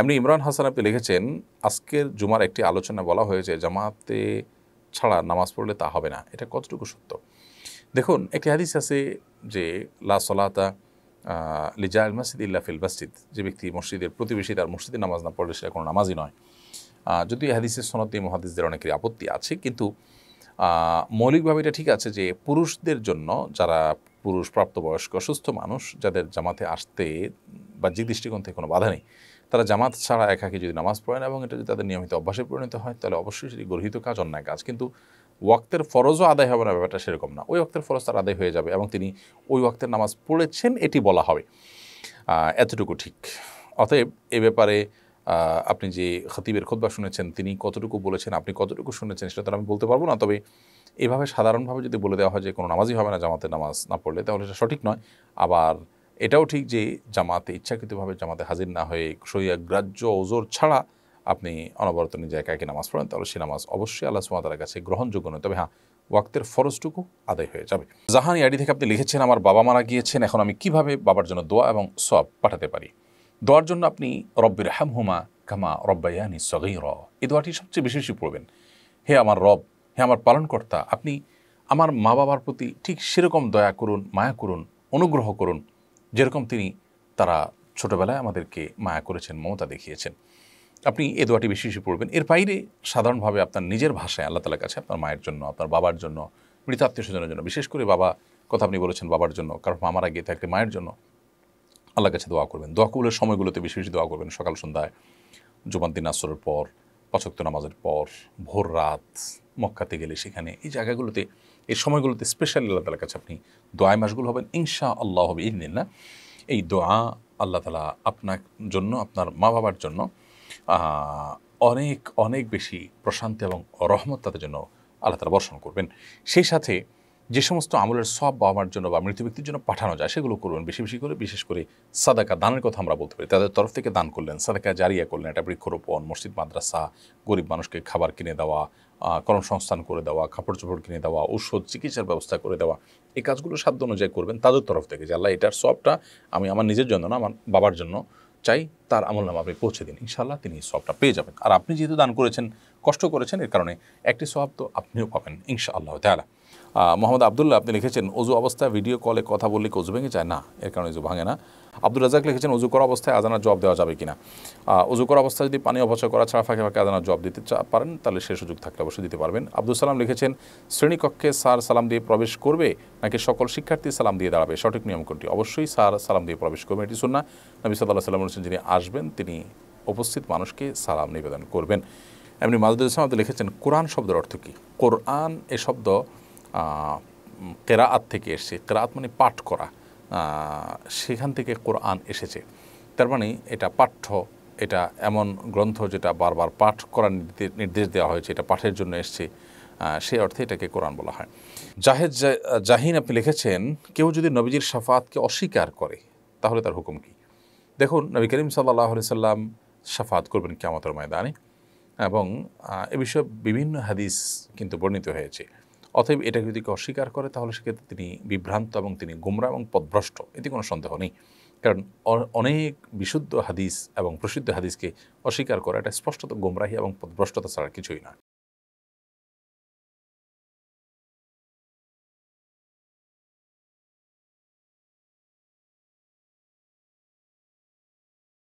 এমনি ইমরান হাসান আপনি লিখেছেন আজকের জুমার একটি আলোচনা বলা হয়েছে জামাতে ছাড়া নামাজ পড়লে তা হবে না এটা কতটুকু সত্য দেখুন একটি হাদিস আছে যে লা সলাতা লিজা আল মসজিদ ইল্লা ফিল মসজিদ যে ব্যক্তি মসজিদের প্রতিবেশী তার মসজিদে নামাজ না পড়লে সেটা কোনো নামাজই নয় যদিও হাদিসের সনতি মহাদিসদের অনেকের আপত্তি আছে কিন্তু মৌলিকভাবে এটা ঠিক আছে যে পুরুষদের জন্য যারা পুরুষ প্রাপ্তবয়স্ক সুস্থ মানুষ যাদের জামাতে আসতে বাহ্যিক দৃষ্টিকোণ থেকে কোনো বাধা নেই তারা জামাত ছাড়া একাকি যদি নামাজ পড়েন এবং এটা যদি তাদের নিয়মিত অভ্যাসে পরিণত হয় তাহলে অবশ্যই সেটি গর্হিত কাজ অন্যায় কাজ কিন্তু ওয়াক্তের ফরজও আদায় হবে না ব্যাপারটা সেরকম না ওই ওক্তের ফরজ তার আদায় হয়ে যাবে এবং তিনি ওই ওয়াক্তের নামাজ পড়েছেন এটি বলা হবে এতটুকু ঠিক অতএব এ ব্যাপারে আপনি যে খতিবের খোদবা শুনেছেন তিনি কতটুকু বলেছেন আপনি কতটুকু শুনেছেন সেটা তো আমি বলতে পারবো না তবে এভাবে সাধারণভাবে যদি বলে দেওয়া হয় যে কোনো নামাজই হবে না জামাতের নামাজ না পড়লে তাহলে সেটা সঠিক নয় আবার এটাও ঠিক যে জামাতে ইচ্ছাকৃতভাবে জামাতে হাজির না হয়ে সরিয়া গ্রাহ্য ওজোর ছাড়া আপনি অনবরত নিজে একা একই নামাজ পড়েন তাহলে সে নামাজ অবশ্যই আল্লাহ সুমাতার কাছে গ্রহণযোগ্য নয় তবে হ্যাঁ ওয়াক্তের ফরজটুকু আদায় হয়ে যাবে জাহানি আইডি থেকে আপনি লিখেছেন আমার বাবা মারা গিয়েছেন এখন আমি কিভাবে বাবার জন্য দোয়া এবং সব পাঠাতে পারি দোয়ার জন্য আপনি রব্বির হুমা কামা রব্বাইয়ানি সগৈ র এই দোয়াটি সবচেয়ে বেশি বেশি পড়বেন হে আমার রব হে আমার পালনকর্তা আপনি আমার মা বাবার প্রতি ঠিক সেরকম দয়া করুন মায়া করুন অনুগ্রহ করুন যেরকম তিনি তারা ছোটোবেলায় আমাদেরকে মায়া করেছেন মমতা দেখিয়েছেন আপনি এ দোয়াটি বেশি বেশি পড়বেন এর বাইরে সাধারণভাবে আপনার নিজের ভাষায় আল্লাহ তালার কাছে আপনার মায়ের জন্য আপনার বাবার জন্য মৃতাত্মীয় স্বজনের জন্য বিশেষ করে বাবা কথা আপনি বলেছেন বাবার জন্য কারণ মামারা গিয়ে থাকলে মায়ের জন্য আল্লাহর কাছে দোয়া করবেন দোয়া কবুলের সময়গুলোতে বেশি বেশি দোয়া করবেন সকাল সন্ধ্যায় জুমান্দিন আসরের পর পাচক্ত নামাজের পর ভোর রাত মক্কাতে গেলে সেখানে এই জায়গাগুলোতে এই সময়গুলোতে স্পেশালি আল্লাহ তালার কাছে আপনি দোয়ায় মাসগুলো হবেন ইনশা আল্লাহ হবে ইদিন এই দোয়া আল্লাহ তালা আপনার জন্য আপনার মা বাবার জন্য অনেক অনেক বেশি প্রশান্তি এবং রহমত তাদের জন্য আল্লাহ তালা বর্ষণ করবেন সেই সাথে যে সমস্ত আমলের সব বাবার জন্য বা মৃত ব্যক্তির জন্য পাঠানো যায় সেগুলো করবেন বেশি বেশি করে বিশেষ করে সাদাকা দানের কথা আমরা বলতে পারি তাদের তরফ থেকে দান করলেন সাদাকা জারিয়া করলেন এটা বৃক্ষরোপণ মসজিদ মাদ্রাসা গরিব মানুষকে খাবার কিনে দেওয়া কর্মসংস্থান করে দেওয়া কাপড় চোপড় কিনে দেওয়া ঔষধ চিকিৎসার ব্যবস্থা করে দেওয়া এই কাজগুলো সাধ্য অনুযায়ী করবেন তাদের তরফ থেকে যে আল্লাহ এটার সবটা আমি আমার নিজের জন্য না আমার বাবার জন্য চাই তার আমল নাম আপনি পৌঁছে দিন ইনশাল্লাহ তিনি সবটা পেয়ে যাবেন আর আপনি যেহেতু দান করেছেন কষ্ট করেছেন এর কারণে একটি সব তো আপনিও পাবেন ইনশাআল্লাহ তাহলে মোহাম্মদ আবদুল্লাহ আপনি লিখেছেন অজু অবস্থায় ভিডিও কলে কথা বললে কি অজু ভেঙে যায় না এর কারণে অজু ভাঙে না আব্দুল রাজাক লিখেছেন অজু করা অবস্থায় আজানার জবাব দেওয়া যাবে কিনা অজু করা অবস্থায় যদি পানি অপচয় করা ছাড়া ফাঁকে ফাঁকে আজানার জবাব দিতে পারেন তাহলে সে সুযোগ থাকলে অবশ্যই দিতে পারবেন আব্দুল সালাম লিখেছেন শ্রেণীকক্ষে স্যার সালাম দিয়ে প্রবেশ করবে নাকি সকল শিক্ষার্থী সালাম দিয়ে দাঁড়াবে সঠিক নিয়ম কোনটি অবশ্যই স্যার সালাম দিয়ে প্রবেশ করবে এটি শুননা নবী সাল্লাহ সাল্লাম যিনি আসবেন তিনি উপস্থিত মানুষকে সালাম নিবেদন করবেন এমনি মাজুদুল ইসলাম আপনি লিখেছেন কোরআন শব্দের অর্থ কী কোরআন এ শব্দ কেরাত থেকে এসছে কেরাত মানে পাঠ করা সেখান থেকে কোরআন এসেছে তার মানে এটা পাঠ্য এটা এমন গ্রন্থ যেটা বারবার পাঠ করার নির্দেশ দেওয়া হয়েছে এটা পাঠের জন্য এসছে সেই অর্থে এটাকে কোরআন বলা হয় জাহেদ জাহিন আপনি লিখেছেন কেউ যদি নবীজির সাফাতকে অস্বীকার করে তাহলে তার হুকুম কি দেখুন নবী করিম সাল্লাহ সাল্লাম সাফাত করবেন কেমতের ময়দানে এবং এ বিষয়ে বিভিন্ন হাদিস কিন্তু বর্ণিত হয়েছে অতএব এটাকে যদি অস্বীকার করে তাহলে সেক্ষেত্রে তিনি বিভ্রান্ত এবং তিনি গুমরা এবং পদভ্রষ্ট এতে কোনো সন্দেহ নেই কারণ অনেক বিশুদ্ধ হাদিস এবং প্রসিদ্ধ হাদিসকে অস্বীকার করা এটা স্পষ্টত গুমরাহী এবং পদভ্রষ্টতা ছাড়া কিছুই নয়